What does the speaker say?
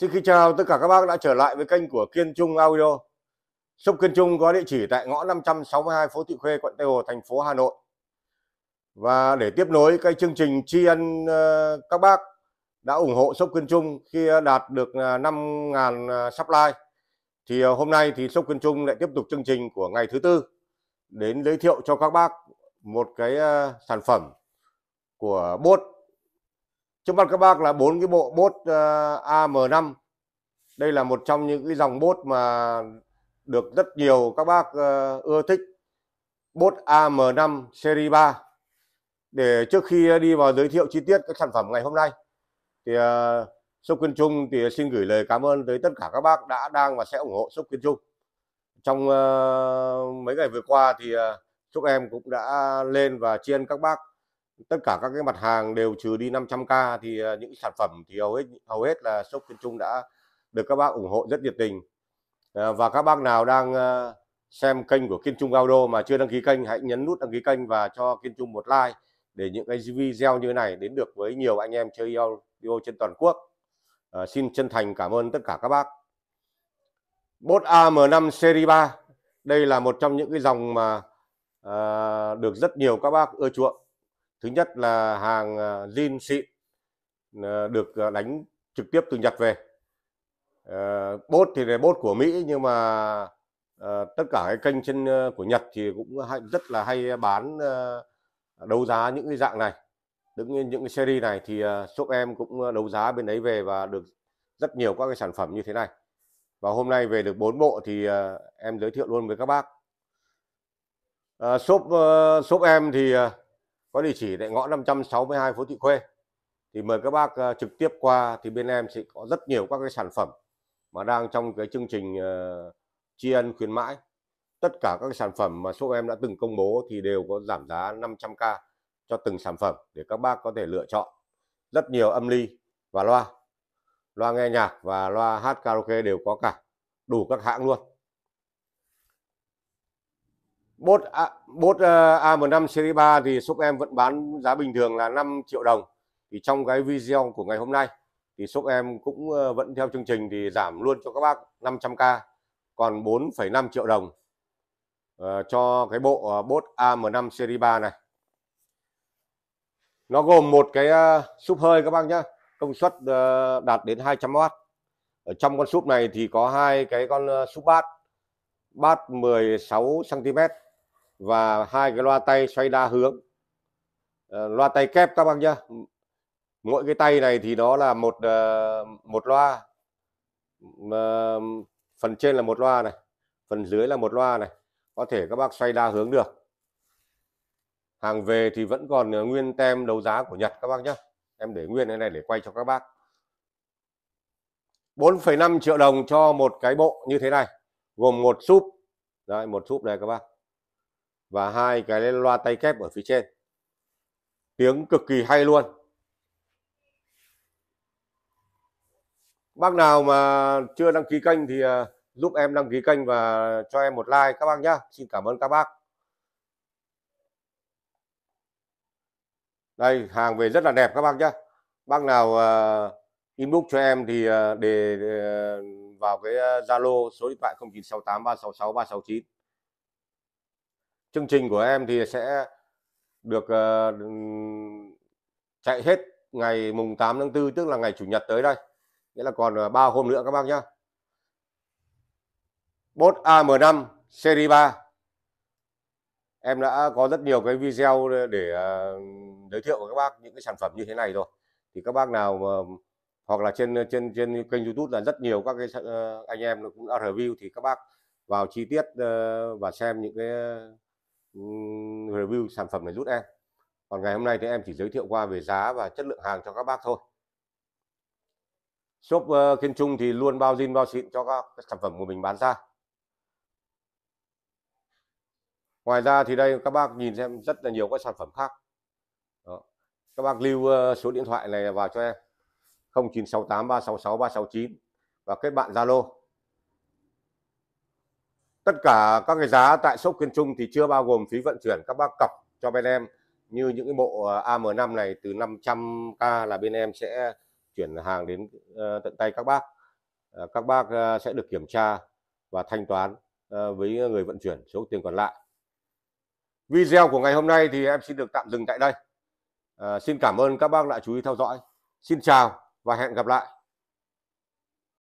Xin kính chào tất cả các bác đã trở lại với kênh của Kiên Trung Audio. Shop Kiên Trung có địa chỉ tại ngõ 562 phố Thị Khuê, quận Tây Hồ, thành phố Hà Nội. Và để tiếp nối cái chương trình tri ân ờ, các bác đã ủng hộ Shop Kiên Trung khi đạt được 5.000 ờ, ờ, supply thì hôm nay thì Shop Kiên Trung lại tiếp tục chương trình của ngày thứ tư đến giới thiệu cho các bác một cái sản phẩm của bốt Trước mặt các bác là bốn cái bộ bốt uh, ờ, AM5. Đây là một trong những cái dòng bốt mà được rất nhiều các bác uh, ưa thích. Bốt AM5 series 3. Để trước khi đi vào giới thiệu chi tiết các sản phẩm ngày hôm nay thì uh, Sốc Quyên Trung thì xin gửi lời cảm ơn tới tất cả các bác đã đang và sẽ ủng hộ Sốc Quyên Trung. Trong uh, mấy ngày vừa qua thì uh, Sốc em cũng đã lên và chiên các bác tất cả các cái mặt hàng đều trừ đi 500k thì ờ, những sản phẩm thì hầu hết hầu hết là shop Kiên Trung đã được các bác ủng hộ rất nhiệt tình ờ, và các bác nào đang ờ, xem kênh của Kiên Trung Audio mà chưa đăng ký kênh hãy nhấn nút đăng ký kênh và cho Kiên Trung một like để những cái video như thế này đến được với nhiều anh em chơi audio trên toàn quốc à, xin chân thành cảm ơn tất cả các bác bốt AM5 series 3 đây là một trong những cái dòng mà à, được rất nhiều các bác ưa chuộng thứ nhất là hàng zin à, xịn à, được à, đánh trực tiếp từ Nhật về ờ, bốt thì là bốt của Mỹ nhưng mà tất cả cái kênh trên của Nhật thì cũng hay, rất là hay bán đấu giá những cái dạng này những những cái series này thì shop em cũng đấu giá bên đấy về và được rất nhiều các cái sản phẩm như thế này và hôm nay về được 4 bộ thì em giới thiệu luôn với các bác shop shop em thì có địa chỉ tại ngõ 562 phố Thị Khuê thì mời các bác ờ, trực tiếp qua thì bên em sẽ có rất nhiều các cái sản phẩm mà đang trong cái chương trình uh, tri ân khuyến mãi tất cả các sản phẩm mà shop em đã từng công bố thì đều có giảm giá 500k cho từng sản phẩm để các bác có thể lựa chọn rất nhiều âm ly và loa loa nghe nhạc và loa hát karaoke đều có cả đủ các hãng luôn Bốt à, bốt à, ờ, A15 series 3 thì shop em vẫn bán giá bình thường là 5 triệu đồng. Thì trong cái video của ngày hôm nay thì shop em cũng ờ, vẫn theo chương trình thì giảm luôn cho các bác 500k còn 4,5 triệu đồng uh, cho cái bộ uh, bốt AM5 series 3 này. Nó gồm một cái súp hơi các bác nhá, công suất đạt đến 200W. Ở trong con súp này thì có hai cái con súp bát, bát 16 cm và hai cái loa tay xoay đa hướng ờ, loa tay kép các bác nhá mỗi cái tay này thì nó là một ờ, một loa phần trên là một loa này phần dưới là một loa này có thể các bác xoay đa hướng được hàng về thì vẫn còn ờ, nguyên tem đấu giá của Nhật các bác nhé em để nguyên cái này để quay cho các bác 4,5 triệu đồng cho một cái bộ như thế này gồm một súp đấy một súp này các bác và hai cái loa tay kép ở phía trên tiếng cực kỳ hay luôn bác nào mà chưa đăng ký kênh thì à, giúp em đăng ký kênh và cho em một like các bác nhé xin cảm ơn các bác đây hàng về rất là đẹp các bác nhé bác nào uh, inbox cho em thì uh, để uh, vào cái zalo số điện thoại 0968366369 chương trình của em thì sẽ được ờ, chạy hết ngày mùng 8 tháng 4 tức là ngày chủ nhật tới đây nghĩa là còn 3 ờ, hôm nữa các bác nhá bốt AM5 series 3 em đã có rất nhiều cái video để ờ, giới thiệu với các bác những cái sản phẩm như thế này rồi thì các bác nào mà hoặc là trên trên trên kênh YouTube là rất nhiều các cái anh em cũng đã review thì các bác vào chi tiết và xem những cái review sản phẩm này giúp em còn ngày hôm nay thì em chỉ giới thiệu qua về giá và chất lượng hàng cho các bác thôi shop uh, Kiên Trung thì luôn bao zin bao xịn cho các, sản phẩm của mình bán ra ngoài ra thì đây các bác nhìn xem rất là nhiều các sản phẩm khác Đó. các bác lưu uh, số điện thoại này vào cho em 0968366369 và kết bạn Zalo tất cả các cái giá tại shop kiên trung thì chưa bao gồm phí vận chuyển các bác cọc cho bên em như những cái bộ ờ, am5 này từ 500k là bên em sẽ chuyển hàng đến ờ, tận tay các bác ờ, các bác sẽ được kiểm tra và thanh toán với người vận chuyển số tiền còn lại video của ngày hôm nay thì em xin được tạm dừng tại đây xin cảm ơn các bác đã chú ý theo dõi xin chào và hẹn gặp lại